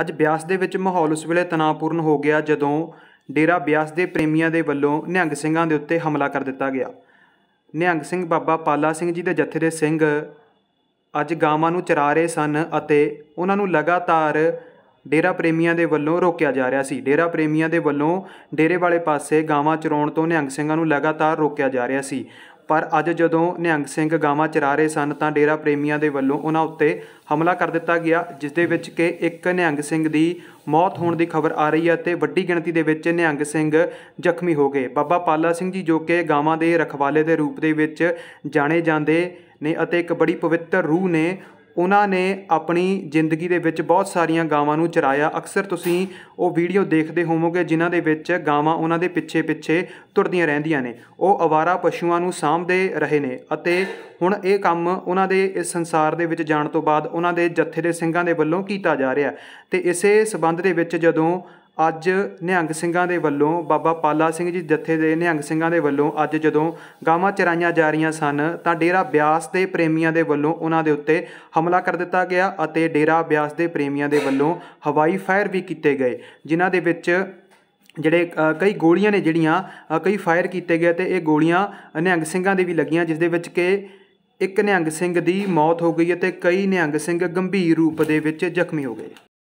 ਅੱਜ ਬਿਆਸ ਦੇ ਵਿੱਚ ਮਾਹੌਲ ਉਸ ਵੇਲੇ ਤਣਾਅਪੂਰਨ ਹੋ ਗਿਆ ਜਦੋਂ ਡੇਰਾ ਬਿਆਸ ਦੇ ਪ੍ਰੇਮੀਆਂ ਦੇ ਵੱਲੋਂ ਨਿਹੰਗ ਸਿੰਘਾਂ ਦੇ ਉੱਤੇ ਹਮਲਾ ਕਰ ਦਿੱਤਾ ਗਿਆ ਨਿਹੰਗ ਸਿੰਘ ਬਾਬਾ ਪਾਲਾ ਸਿੰਘ ਜੀ ਦੇ ਜਥੇ ਦੇ ਸਿੰਘ ਅੱਜ ਗਾਵਾਂ ਨੂੰ ਚਰਾ ਰਹੇ ਸਨ ਅਤੇ ਉਹਨਾਂ ਨੂੰ ਲਗਾਤਾਰ ਡੇਰਾ ਪ੍ਰੇਮੀਆਂ ਦੇ ਵੱਲੋਂ ਰੋਕਿਆ ਜਾ ਰਿਹਾ ਸੀ ਡੇਰਾ ਪ੍ਰੇਮੀਆਂ ਦੇ ਵੱਲੋਂ ਡੇਰੇ ਵਾਲੇ ਪਾਸੇ ਗਾਵਾਂ ਚਰਾਉਣ ਤੋਂ ਨਿਹੰਗ ਸਿੰਘਾਂ ਨੂੰ ਲਗਾਤਾਰ ਰੋਕਿਆ ਜਾ ਰਿਹਾ ਸੀ ਪਰ ਅੱਜ ਜਦੋਂ ਨਿਹੰਗ ਸਿੰਘ ਗਾਵਾਂ ਚਰਾ ਰਹੇ ਸਨ ਤਾਂ ਡੇਰਾ ਪ੍ਰੇਮੀਆਂ ਦੇ ਵੱਲੋਂ ਉਹਨਾਂ ਉੱਤੇ ਹਮਲਾ ਕਰ ਦਿੱਤਾ ਗਿਆ ਜਿਸ ਦੇ ਵਿੱਚ ਕਿ ਇੱਕ ਨਿਹੰਗ ਸਿੰਘ ਦੀ ਮੌਤ ਹੋਣ ਦੀ ਖਬਰ ਆ ਰਹੀ ਹੈ ਤੇ ਵੱਡੀ ਗਿਣਤੀ ਦੇ ਵਿੱਚ ਨਿਹੰਗ ਸਿੰਘ ਜ਼ਖਮੀ ਹੋ ਗਏ ਬਾਬਾ ਪਾਲਾ ਸਿੰਘ ਜੀ ਜੋ ਕਿ ਗਾਵਾਂ ਦੇ ਰਖਵਾਲੇ ਦੇ ਰੂਪ ਦੇ ਵਿੱਚ ਜਾਣੇ ਜਾਂਦੇ ਨੇ ਅਤੇ ਇੱਕ ਬੜੀ ਪਵਿੱਤਰ ਰੂਹ ਨੇ ਉਹਨਾਂ ਨੇ ਆਪਣੀ ਜ਼ਿੰਦਗੀ ਦੇ ਵਿੱਚ ਬਹੁਤ ਸਾਰੀਆਂ ਗਾਵਾਂ ਨੂੰ ਚਰਾਇਆ ਅਕਸਰ ਤੁਸੀਂ ਉਹ ਵੀਡੀਓ ਦੇਖਦੇ ਹੋਵੋਗੇ ਜਿਨ੍ਹਾਂ ਦੇ ਵਿੱਚ ਗਾਵਾਂ ਉਹਨਾਂ ਦੇ ਪਿੱਛੇ-ਪਿੱਛੇ ਤੁਰਦੀਆਂ ਰਹਿੰਦੀਆਂ ਨੇ ਉਹ ਅਵਾਰਾ ਪਸ਼ੂਆਂ ਨੂੰ ਸਾਹਮਦੇ ਰਹੇ ਨੇ ਅਤੇ ਹੁਣ ਇਹ ਕੰਮ ਉਹਨਾਂ ਦੇ ਇਸ ਸੰਸਾਰ ਦੇ ਵਿੱਚ ਜਾਣ ਤੋਂ ਬਾਅਦ ਉਹਨਾਂ ਦੇ ਜੱਥੇ ਦੇ ਸਿੰਘਾਂ ਦੇ ਵੱਲੋਂ ਕੀਤਾ ਜਾ ਰਿਹਾ ਤੇ ਇਸੇ ਸਬੰਧ ਦੇ ਵਿੱਚ ਜਦੋਂ ਅੱਜ ਨਿਹੰਗ ਸਿੰਘਾਂ ਦੇ ਵੱਲੋਂ ਬਾਬਾ ਪਾਲਾ ਸਿੰਘ ਜੀ ਜੱਥੇ ਦੇ ਨਿਹੰਗ ਸਿੰਘਾਂ ਦੇ ਵੱਲੋਂ ਅੱਜ ਜਦੋਂ ਗਾਵਾਂ ਚਰਾਈਆਂ ਜਾ ਰਹੀਆਂ ਸਨ ਤਾਂ ਡੇਰਾ ਬਿਆਸ ਦੇ ਪ੍ਰੇਮੀਆਂ ਦੇ ਵੱਲੋਂ ਉਹਨਾਂ ਦੇ ਉੱਤੇ ਹਮਲਾ ਕਰ ਦਿੱਤਾ ਗਿਆ ਅਤੇ ਡੇਰਾ ਬਿਆਸ ਦੇ ਪ੍ਰੇਮੀਆਂ ਦੇ ਵੱਲੋਂ ਹਵਾਈ ਫਾਇਰ ਵੀ ਕੀਤੇ ਗਏ ਜਿਨ੍ਹਾਂ ਦੇ ਵਿੱਚ ਜਿਹੜੇ ਕਈ ਗੋਲੀਆਂ ਨੇ ਜਿਹੜੀਆਂ ਕਈ ਫਾਇਰ ਕੀਤੇ ਗਏ ਤੇ ਇਹ ਗੋਲੀਆਂ ਨਿਹੰਗ ਸਿੰਘਾਂ ਦੇ ਵੀ ਲੱਗੀਆਂ ਜਿਸ ਦੇ ਵਿੱਚ ਕਿ ਇੱਕ ਨਿਹੰਗ ਸਿੰਘ ਦੀ ਮੌਤ ਹੋ ਗਈ ਅਤੇ ਕਈ ਨਿਹੰਗ ਸਿੰਘ ਗੰਭੀਰ ਰੂਪ ਦੇ ਵਿੱਚ ਜ਼ਖਮੀ ਹੋ ਗਏ